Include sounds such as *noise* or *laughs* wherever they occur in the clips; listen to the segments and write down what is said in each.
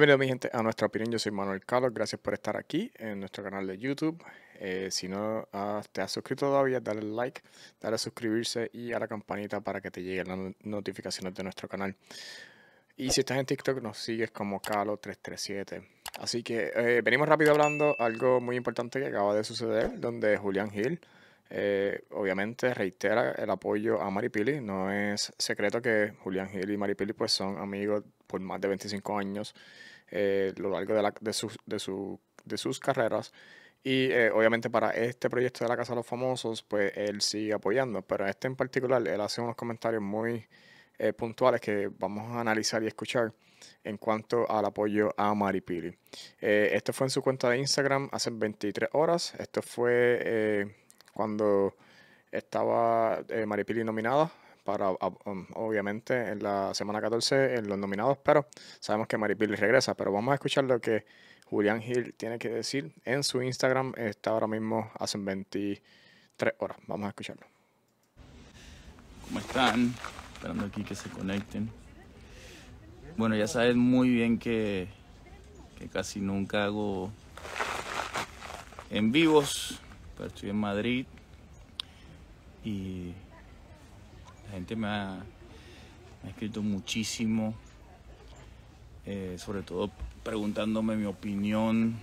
Bienvenidos mi gente a nuestra opinión, yo soy Manuel Carlos, gracias por estar aquí en nuestro canal de YouTube. Eh, si no ah, te has suscrito todavía, dale like, dale a suscribirse y a la campanita para que te lleguen las notificaciones de nuestro canal. Y si estás en TikTok nos sigues como Calo337. Así que eh, venimos rápido hablando algo muy importante que acaba de suceder, donde Julián Hill eh, obviamente reitera el apoyo a Maripili. No es secreto que Julián Gil y Maripili pues, son amigos por más de 25 años a eh, lo largo de, sus, carreras. Y eh, obviamente para este proyecto de la Casa de los Famosos, pues él sigue apoyando, pero este en particular, él hace unos comentarios muy eh, puntuales que vamos a analizar y escuchar en cuanto al apoyo a Maripili. esto fue en su cuenta de Instagram hace 23 horas, esto fue cuando estaba Maripili nominada para, um, obviamente, en la semana 14 en los nominados, pero sabemos que Maripil regresa. Pero vamos a escuchar lo que Julián Gil tiene que decir en su Instagram. Está ahora mismo hace 23 horas. Vamos a escucharlo. ¿Cómo están? Esperando aquí que se conecten. Bueno, ya saben muy bien que, que casi nunca hago en vivos, pero estoy en Madrid y la gente me ha, escrito muchísimo, eh, sobre todo preguntándome mi opinión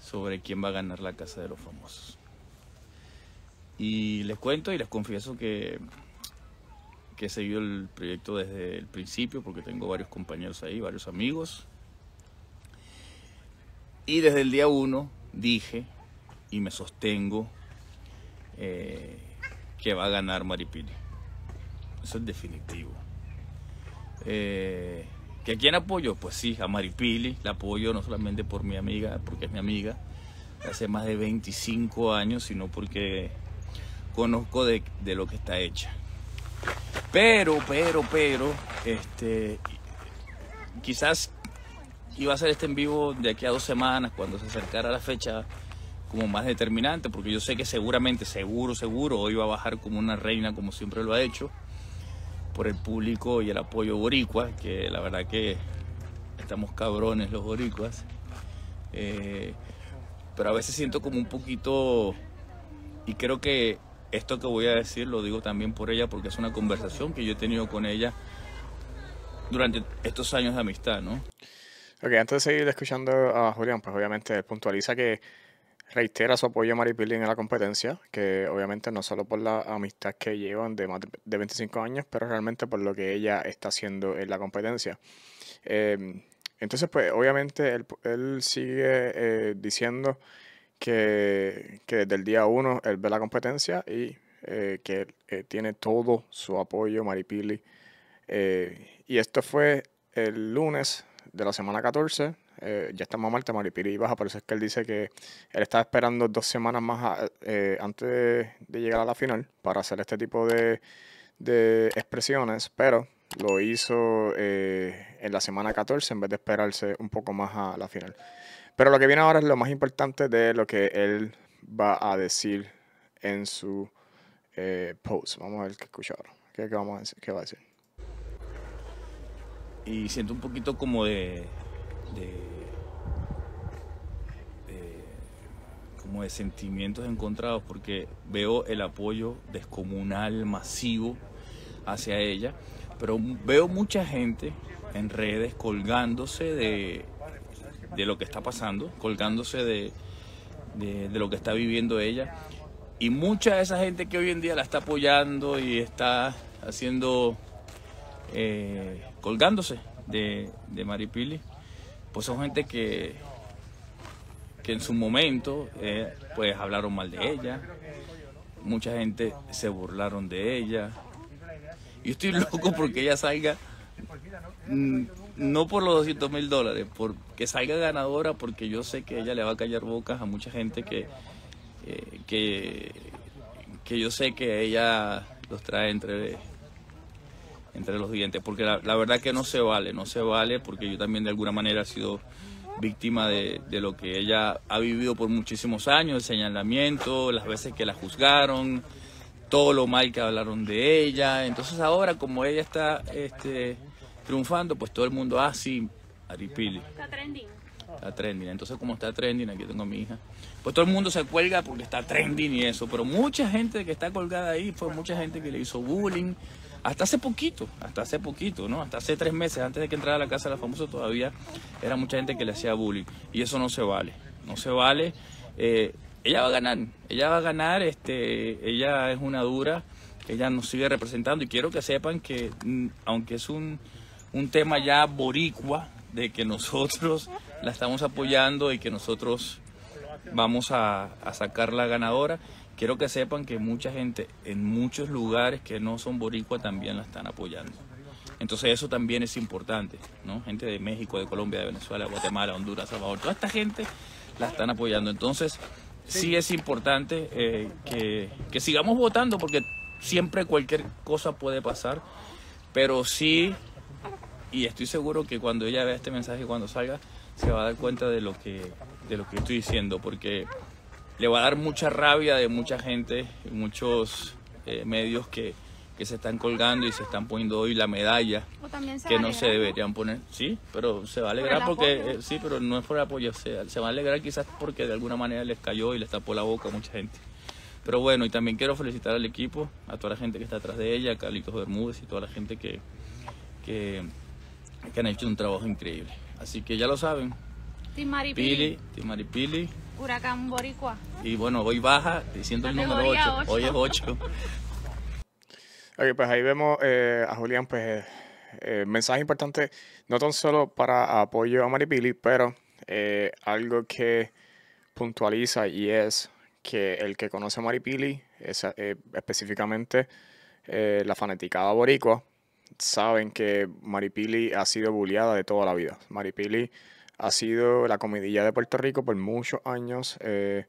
sobre quién va a ganar la Casa de los Famosos. Y les cuento y les confieso que, que he seguido el proyecto desde el principio porque tengo varios compañeros ahí, varios amigos. Y desde el día uno dije y me sostengo eh, que va a ganar Maripili. Eso es definitivo. Eh, a quién apoyo? Pues sí, a Maripili. La apoyo no solamente por mi amiga, porque es mi amiga, hace más de 25 años, sino porque conozco de, lo que está hecha. Pero, pero, pero, este, quizás iba a ser este en vivo de aquí a dos semanas, cuando se acercara la fecha como más determinante, porque yo sé que seguramente, seguro, seguro, hoy va a bajar como una reina, como siempre lo ha hecho, por el público y el apoyo boricua, que la verdad que estamos cabrones los boricuas. Eh, pero a veces siento como un poquito, y creo que esto que voy a decir lo digo también por ella, porque es una conversación que yo he tenido con ella durante estos años de amistad, ¿no? Ok, antes de seguir escuchando a Julián, pues obviamente puntualiza que reitera su apoyo a Mari en la competencia, que obviamente no solo por la amistad que llevan de más de 25 años, pero realmente por lo que ella está haciendo en la competencia. Em, entonces, pues obviamente él, sigue eh, diciendo que, desde el día uno él ve la competencia y eh, que eh, tiene todo su apoyo maripili Pili. y esto fue el lunes de la semana 14 eh, ya estamos mal, Maripiri baja, por eso es que él dice que él estaba esperando dos semanas más eh, eh, antes de, llegar a la final para hacer este tipo de, expresiones, pero lo hizo eh, en la semana 14 en vez de esperarse un poco más a la final. Pero lo que viene ahora es lo más importante de lo que él va a decir en su post. Vamos a ver qué escucha ¿Qué va a decir? Y siento un poquito como de de, como de sentimientos encontrados porque veo el apoyo descomunal, masivo hacia ella, pero veo mucha gente en redes colgándose de, lo que está pasando, colgándose de, de, lo que está viviendo ella. Y mucha de esa gente que hoy en día la está apoyando y está haciendo, eh, colgándose de, de Maripili, pues son gente que, que en su momento eh, pues hablaron mal de ella, mucha gente se burlaron de ella. Yo estoy *laughs* loco porque ella salga, mm, no por los 200 mil dólares, porque salga ganadora, porque yo sé que ella le va a callar bocas a mucha gente que, eh, que, que yo sé que ella los trae entre entre los dientes, porque la, verdad que no se vale, no se vale, porque yo también de alguna manera he sido víctima de, lo que ella ha vivido por muchísimos años, el señalamiento, las veces que la juzgaron, todo lo mal que hablaron de ella. Entonces ahora como ella está este, triunfando, pues todo el mundo, ah, sí, Aripili. Está trending. Está trending. Entonces como está trending, aquí tengo a mi hija, pues todo el mundo se cuelga porque está trending y eso. Pero mucha gente que está colgada ahí fue mucha gente que le hizo bullying, hasta hace poquito, hasta hace poquito, ¿no? Hasta hace tres meses antes de que entrara a la casa de la famosa todavía era mucha gente que le hacía bullying y eso no se vale, no se vale. Eh, ella va a ganar, ella va a ganar, este, ella es una dura, ella nos sigue representando y quiero que sepan que mm, aunque es un, un tema ya boricua de que nosotros la estamos apoyando y que nosotros vamos a, a sacar la ganadora quiero que sepan que mucha gente en muchos lugares que no son boricua también la están apoyando. Entonces eso también es importante, ¿no? Gente de México, de Colombia, de Venezuela, Guatemala, Honduras, Salvador, toda esta gente la están apoyando. Entonces sí es importante eh, que, sigamos votando porque siempre cualquier cosa puede pasar, pero sí, y estoy seguro que cuando ella vea este mensaje, cuando salga, se va a dar cuenta de lo que, de lo que estoy diciendo, porque le va a dar mucha rabia de mucha gente, muchos eh, medios que, que, se están colgando y se están poniendo hoy la medalla que no se deberían poner. Sí, pero se va a alegrar porque, eh, sí, pero no es por el apoyo, se, se va a alegrar quizás porque de alguna manera les cayó y les tapó la boca a mucha gente. Pero bueno, y también quiero felicitar al equipo, a toda la gente que está atrás de ella, a Carlitos Bermúdez y toda la gente que, que, que han hecho un trabajo increíble. Así que ya lo saben, Timaripili. Timaripili. Huracán Boricua. Y bueno, hoy baja diciendo el número 8. Hoy es 8. *laughs* ok, pues ahí vemos eh, a Julián, pues eh, eh, mensaje importante, no tan solo para apoyo a Maripili, pero algo que puntualiza y es que el que conoce a Maripili, específicamente la fanaticada boricua, saben que Maripili ha sido bulleada de toda la vida. Maripili ha sido la comidilla de Puerto Rico por muchos años eh,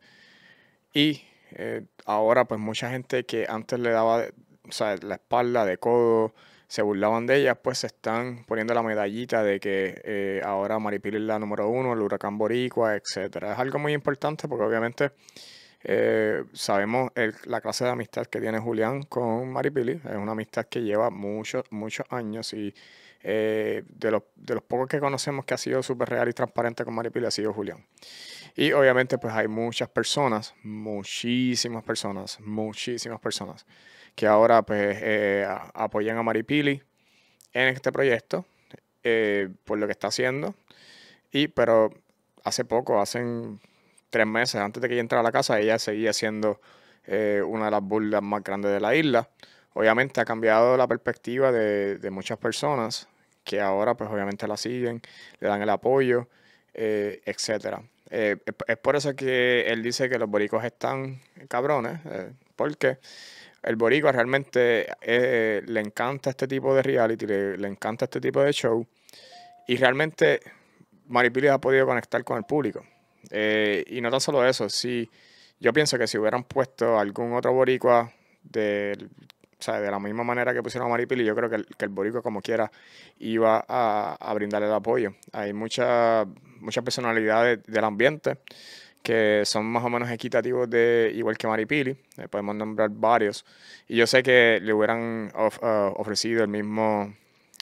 y eh, ahora pues mucha gente que antes le daba la espalda de codo, se burlaban de ella, pues se están poniendo la medallita de que eh, ahora Maripili es la número uno, el huracán boricua, etc. Es algo muy importante porque obviamente sabemos la clase de amistad que tiene Julián con Maripili. Es una amistad que lleva muchos, muchos años y eh, de, los, pocos que conocemos que ha sido súper real y transparente con Maripili ha sido Julián. Y obviamente pues hay muchas personas, muchísimas personas, muchísimas personas que ahora pues eh, apoyan a Maripili en este proyecto eh, por lo que está haciendo. Y pero hace poco, hace tres meses antes de que ella entrara a la casa, ella seguía siendo eh, una de las burlas más grandes de la isla obviamente ha cambiado la perspectiva de, de, muchas personas que ahora pues obviamente la siguen, le dan el apoyo, eh, etc. Eh, es por eso que él dice que los boricos están cabrones, eh, porque el boricua realmente eh, le encanta este tipo de reality, le, encanta este tipo de show, y realmente Maripili ha podido conectar con el público. y no tan solo eso, si yo pienso que si hubieran puesto algún otro boricua del sea, de la misma manera que pusieron a Maripili, yo creo que el, que Boricua, como quiera, iba a, brindarle el apoyo. Hay muchas personalidades del ambiente que son más o menos equitativos de igual que Maripili, eh, podemos nombrar varios, y yo sé que le hubieran eh, ofrecido el mismo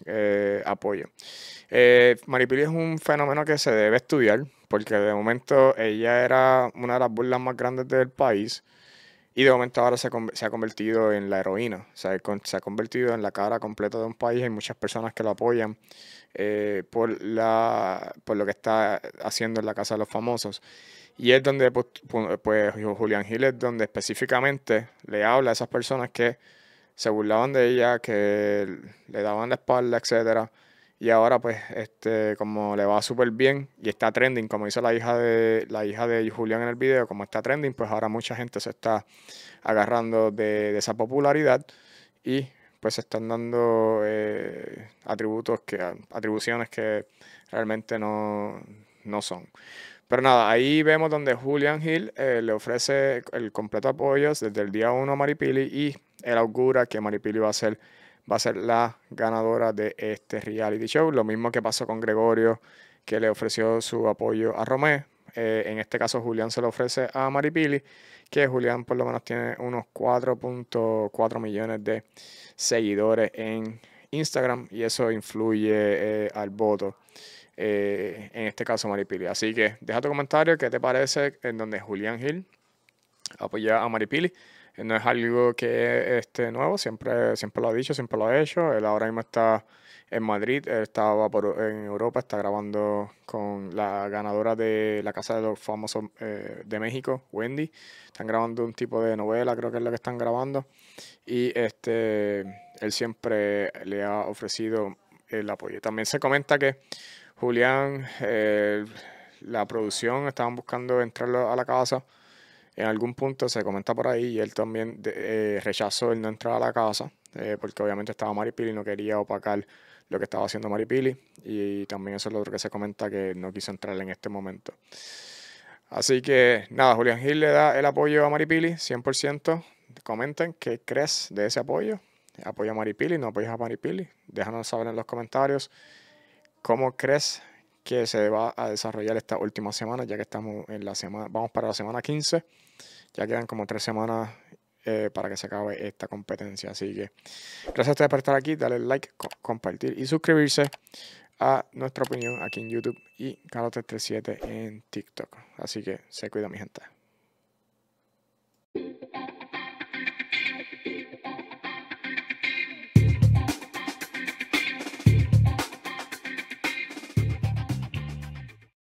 eh, apoyo. Maripili es un fenómeno que se debe estudiar, porque de momento ella era una de las burlas más grandes del país, y de momento ahora se, ha convertido en la heroína, se ha, se ha convertido en la cara completa de un país. Hay muchas personas que lo apoyan eh, por, la, por lo que está haciendo en la Casa de los Famosos. Y es donde, pues, pues Julián Gil es donde específicamente le habla a esas personas que se burlaban de ella, que le daban la espalda, etcétera y ahora pues este como le va súper bien y está trending como hizo la hija de la hija de Julián en el video como está trending pues ahora mucha gente se está agarrando de, esa popularidad y pues están dando eh, atributos que atribuciones que realmente no, no son pero nada, ahí vemos donde Julian Hill eh, le ofrece el completo apoyo desde el día 1 a Maripili y él augura que Maripili va a ser va a ser la ganadora de este reality show. Lo mismo que pasó con Gregorio, que le ofreció su apoyo a Romé. Eh, en este caso, Julián se lo ofrece a Maripili, que Julián por lo menos tiene unos 4.4 millones de seguidores en Instagram y eso influye eh, al voto. Eh, en este caso, Maripili. Así que deja tu comentario, qué te parece en donde Julián Gil apoya a Maripili eh, no es algo que este nuevo, siempre, siempre lo ha dicho, siempre lo ha hecho. Él ahora mismo está en Madrid, estaba en Europa, está grabando con la ganadora de la Casa de los Famosos eh, de México, Wendy. Están grabando un tipo de novela, creo que es lo que están grabando. Y este él siempre le ha ofrecido el apoyo. También se comenta que Julián, eh, la producción, estaban buscando entrarlo a la casa en algún punto se comenta por ahí y él también eh, rechazó el no entrar a la casa, eh, porque obviamente estaba Maripili y no quería opacar lo que estaba haciendo Maripili. Y también eso es lo otro que se comenta que no quiso entrar en este momento. Así que nada, Julián Gil le da el apoyo a Maripili, 100%. Comenten qué crees de ese apoyo. ¿Apoya a Maripili? ¿No apoyas a Maripili? Déjanos saber en los comentarios cómo crees que se va a desarrollar esta última semana, ya que estamos en la semana, vamos para la semana 15, ya quedan como tres semanas eh, para que se acabe esta competencia. Así que gracias a ustedes por estar aquí, dale like, compartir y suscribirse a nuestra opinión aquí en YouTube y carlos 37 en TikTok. Así que se cuida mi gente.